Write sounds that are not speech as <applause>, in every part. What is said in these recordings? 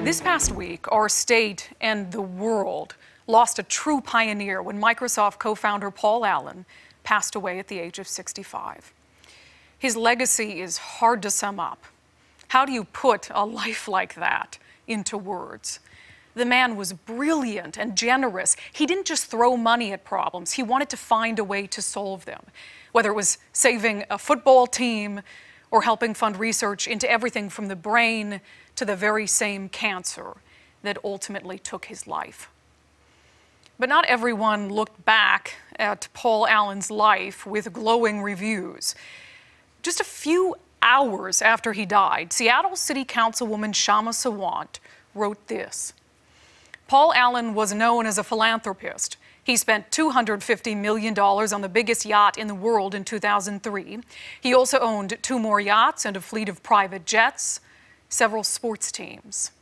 This past week, our state and the world lost a true pioneer when Microsoft co founder Paul Allen passed away at the age of 65. His legacy is hard to sum up. How do you put a <laughs> life like that into words? The man was brilliant and generous. He didn't just throw money at problems, he wanted to find a way to solve them, whether it was saving a football team or helping fund research into everything from the brain to the very same cancer that ultimately took his life. But not everyone looked back at Paul Allen's life with glowing reviews. Just a few hours after he died, Seattle City Councilwoman Shama Sawant wrote this. Paul Allen was known as a philanthropist. He spent $250 million on the biggest yacht in the world in 2003. He also owned two more yachts and a fleet of private jets, several sports teams.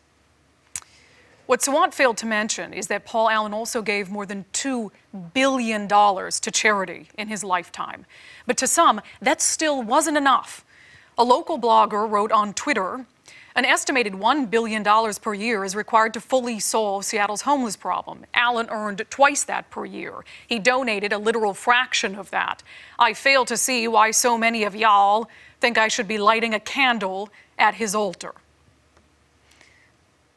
What Sawant failed to mention is that Paul Allen also gave more than $2 billion to charity in his lifetime. But to some, that still wasn't enough. A local blogger wrote on Twitter an estimated $1 billion per year is required to fully solve Seattle's homeless problem. Allen earned twice that per year. He donated a literal fraction of that. I fail to see why so many of y'all think I should be lighting a candle at his altar.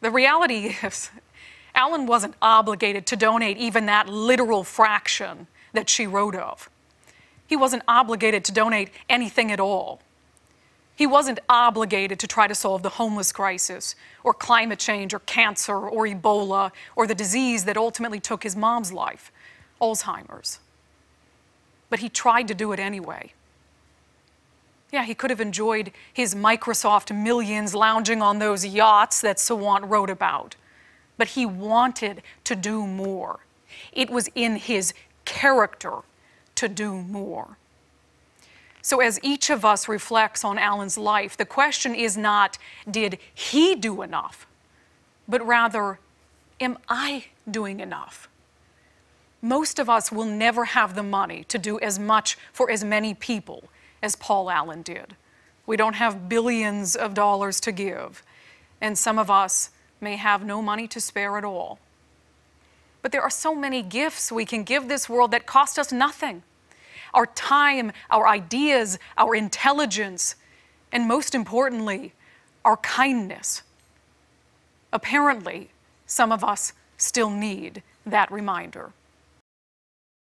The reality <laughs> is, Allen wasn't obligated to donate even that literal fraction that she wrote of. He wasn't obligated to donate anything at all. He wasn't obligated to try to solve the homeless crisis, or climate change, or cancer, or Ebola, or the disease that ultimately took his mom's life, Alzheimer's. But he tried to do it anyway. Yeah, he could have enjoyed his Microsoft millions lounging on those yachts that Sawant wrote about. But he wanted to do more. It was in his character to do more. So, as each of us reflects on Alan's life, the question is not, did he do enough? But rather, am I doing enough? Most of us will never have the money to do as much for as many people as Paul Allen did. We don't have billions of dollars to give, and some of us may have no money to spare at all. But there are so many gifts we can give this world that cost us nothing our time, our ideas, our intelligence, and most importantly, our kindness. Apparently, some of us still need that reminder.